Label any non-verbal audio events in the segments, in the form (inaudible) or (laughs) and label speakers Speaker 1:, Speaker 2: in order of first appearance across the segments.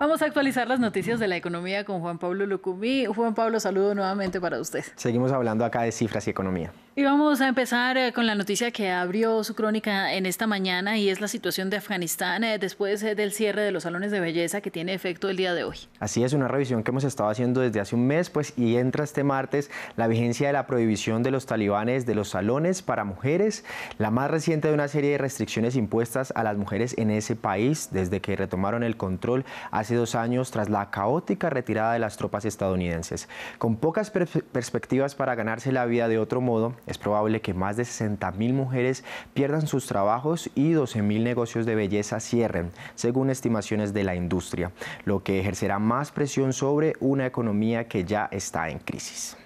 Speaker 1: Vamos a actualizar las noticias de la economía con Juan Pablo Lucumí. Juan Pablo, saludo nuevamente para usted.
Speaker 2: Seguimos hablando acá de cifras y economía.
Speaker 1: Y vamos a empezar eh, con la noticia que abrió su crónica en esta mañana y es la situación de Afganistán eh, después eh, del cierre de los salones de belleza que tiene efecto el día de hoy.
Speaker 2: Así es, una revisión que hemos estado haciendo desde hace un mes, pues y entra este martes la vigencia de la prohibición de los talibanes de los salones para mujeres, la más reciente de una serie de restricciones impuestas a las mujeres en ese país desde que retomaron el control hace dos años tras la caótica retirada de las tropas estadounidenses. Con pocas perspectivas para ganarse la vida de otro modo, es probable que más de 60.000 mujeres pierdan sus trabajos y 12.000 negocios de belleza cierren, según estimaciones de la industria, lo que ejercerá más presión sobre una economía que ya está en crisis.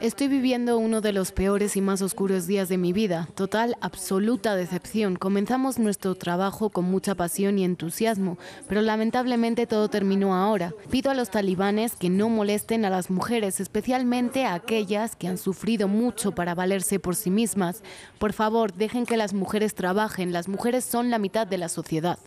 Speaker 1: Estoy viviendo uno de los peores y más oscuros días de mi vida. Total, absoluta decepción. Comenzamos nuestro trabajo con mucha pasión y entusiasmo, pero lamentablemente todo terminó ahora. Pido a los talibanes que no molesten a las mujeres, especialmente a aquellas que han sufrido mucho para valerse por sí mismas. Por favor, dejen que las mujeres trabajen. Las mujeres son la mitad de la sociedad.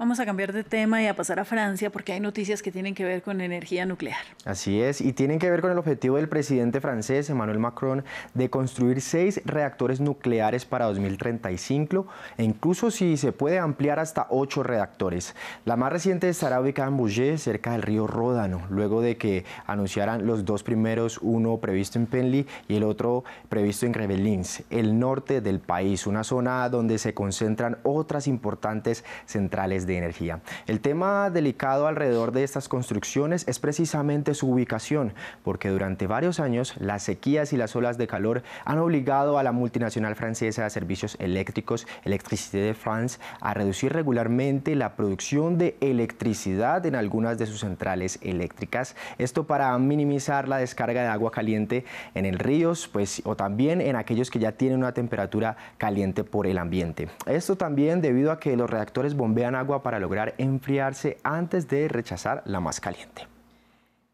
Speaker 1: Vamos a cambiar de tema y a pasar a Francia porque hay noticias que tienen que ver con energía nuclear.
Speaker 2: Así es, y tienen que ver con el objetivo del presidente francés Emmanuel Macron de construir seis reactores nucleares para 2035 e incluso si se puede ampliar hasta ocho reactores. La más reciente estará ubicada en Bouget, cerca del río Ródano, luego de que anunciaran los dos primeros, uno previsto en Penly y el otro previsto en Revelins, el norte del país, una zona donde se concentran otras importantes centrales de energía. El tema delicado alrededor de estas construcciones es precisamente su ubicación, porque durante varios años las sequías y las olas de calor han obligado a la multinacional francesa de servicios eléctricos, Electricité de France, a reducir regularmente la producción de electricidad en algunas de sus centrales eléctricas. Esto para minimizar la descarga de agua caliente en el ríos, pues, o también en aquellos que ya tienen una temperatura caliente por el ambiente. Esto también debido a que los reactores bombean agua para lograr enfriarse antes de rechazar la más caliente.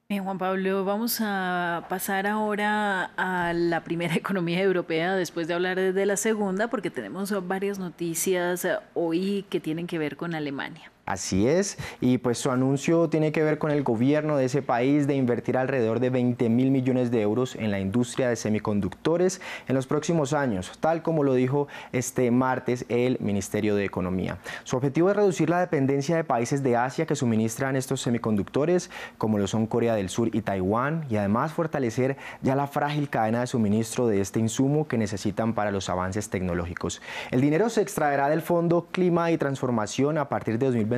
Speaker 1: Bien, Juan Pablo, vamos a pasar ahora a la primera (laughs) economía europea después de hablar de la segunda, porque tenemos varias noticias eh, hoy que tienen que ver con Alemania.
Speaker 2: Así es, y pues su anuncio tiene que ver con el gobierno de ese país de invertir alrededor de 20 mil millones de euros en la industria de semiconductores en los próximos años, tal como lo dijo este martes el Ministerio de Economía. Su objetivo es reducir la dependencia de países de Asia que suministran estos semiconductores, como lo son Corea del Sur y Taiwán, y además fortalecer ya la frágil cadena de suministro de este insumo que necesitan para los avances tecnológicos. El dinero se extraerá del Fondo Clima y Transformación a partir de 2020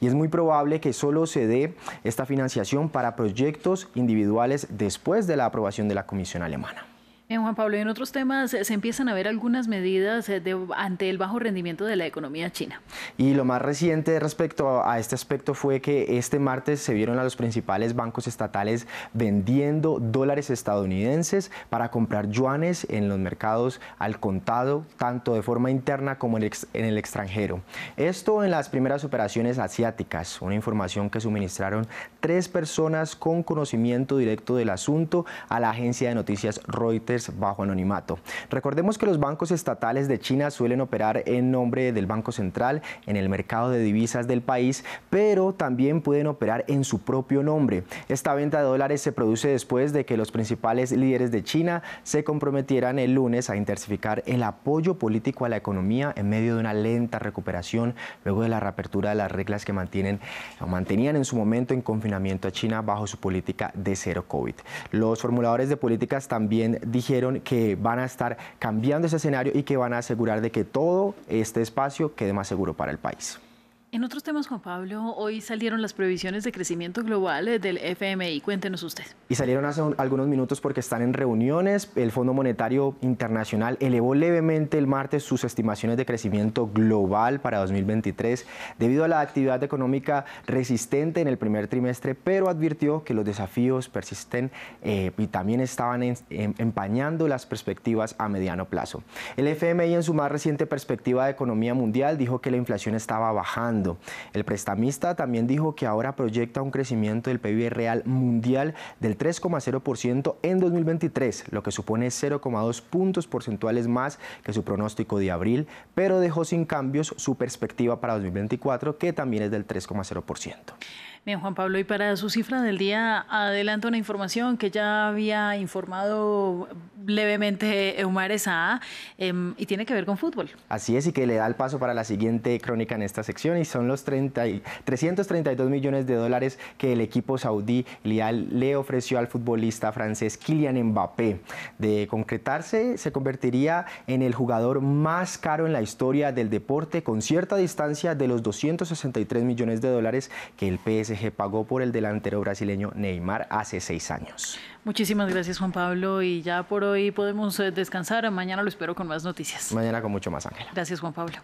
Speaker 2: y es muy probable que solo se dé esta financiación para proyectos individuales después de la aprobación de la Comisión Alemana.
Speaker 1: En Juan Pablo, y en otros temas eh, se empiezan a ver algunas medidas eh, ante el bajo rendimiento de la economía china.
Speaker 2: Y lo más reciente respecto a, este aspecto fue que este martes se vieron a los principales bancos estatales vendiendo dólares estadounidenses para comprar yuanes en los mercados al contado, tanto de forma interna como en el extranjero. Esto en las primeras operaciones asiáticas, una información que suministraron tres personas con conocimiento directo del asunto a la agencia de noticias Reuters bajo anonimato. Recordemos que los bancos estatales de China suelen operar en nombre del Banco Central en el mercado de divisas del país, pero también pueden operar en su propio nombre. Esta venta de dólares se produce después de que los principales líderes de China se comprometieran el lunes a intensificar el apoyo político a la economía en medio de una lenta recuperación luego de la reapertura de las reglas que mantienen mantenían en su momento en confinamiento a China bajo su política de cero COVID. Los formuladores de políticas también dijeron que van a estar cambiando ese escenario y que van a asegurar de que todo este espacio quede más seguro para el país.
Speaker 1: En otros temas, Juan Pablo, hoy salieron las previsiones de crecimiento global eh, del FMI. Cuéntenos usted.
Speaker 2: Y salieron hace algunos minutos porque están en reuniones. El Fondo Monetario Internacional elevó levemente el martes sus estimaciones de crecimiento global para 2023 debido a la actividad económica resistente en el primer trimestre, pero advirtió que los desafíos persisten eh, y también estaban empañando las perspectivas a mediano plazo. El FMI en su más reciente perspectiva de economía mundial dijo que la inflación estaba bajando el prestamista también dijo que ahora proyecta un crecimiento del PIB real mundial del 3,0% en 2023, lo que supone 0,2 puntos porcentuales más que su pronóstico de abril, pero dejó sin cambios su perspectiva para 2024, que también es del 3,0%.
Speaker 1: Bien, Juan Pablo, y para su cifra del día, adelanto una información que ya había informado levemente Eumar A em, y tiene que ver con fútbol.
Speaker 2: Así es, y que le da el paso para la siguiente crónica en esta sección y son los 332 millones de dólares que el equipo saudí le ofreció al futbolista francés Kylian Mbappé. De concretarse, se convertiría en el jugador más caro en la historia del deporte con cierta distancia de los 263 millones de dólares que el PS se pagó por el delantero brasileño Neymar hace seis años.
Speaker 1: Muchísimas gracias Juan Pablo y ya por hoy podemos eh, descansar. Mañana lo espero con más noticias.
Speaker 2: Mañana con mucho más, Ángela.
Speaker 1: Gracias Juan Pablo.